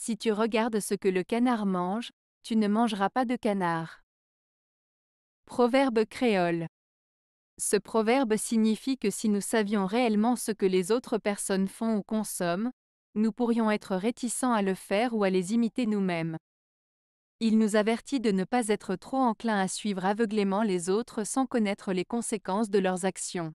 Si tu regardes ce que le canard mange, tu ne mangeras pas de canard. Proverbe créole. Ce proverbe signifie que si nous savions réellement ce que les autres personnes font ou consomment, nous pourrions être réticents à le faire ou à les imiter nous-mêmes. Il nous avertit de ne pas être trop enclin à suivre aveuglément les autres sans connaître les conséquences de leurs actions.